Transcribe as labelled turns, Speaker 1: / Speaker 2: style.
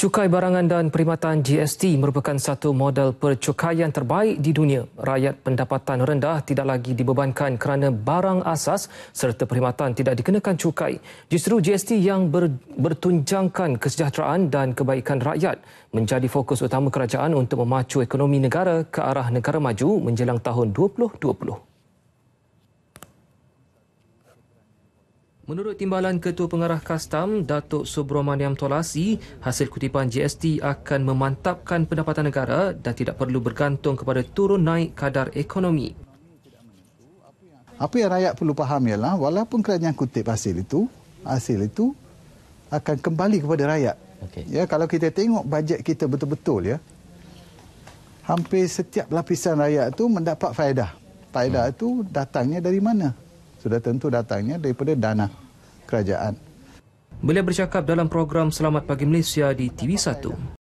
Speaker 1: Cukai barangan dan perkhidmatan GST merupakan satu model percukaian terbaik di dunia. Rakyat pendapatan rendah tidak lagi dibebankan kerana barang asas serta perkhidmatan tidak dikenakan cukai. Justru GST yang ber, bertunjangkan kesejahteraan dan kebaikan rakyat menjadi fokus utama kerajaan untuk memacu ekonomi negara ke arah negara maju menjelang tahun 2020. Menurut timbalan Ketua Pengarah Kastam, Datuk Subramaniam Tolasi, hasil kutipan GST akan memantapkan pendapatan negara dan tidak perlu bergantung kepada turun naik kadar ekonomi.
Speaker 2: Apa yang rakyat perlu faham ialah walaupun kerajaan kutip hasil itu, hasil itu akan kembali kepada rakyat. Okay. Ya, kalau kita tengok bajet kita betul-betul ya, hampir setiap lapisan rakyat itu mendapat faedah. Faedah hmm. itu datangnya dari mana? sudah tentu datangnya daripada dana kerajaan.
Speaker 1: Beliau bercakap dalam program Selamat Pagi Malaysia di TV1.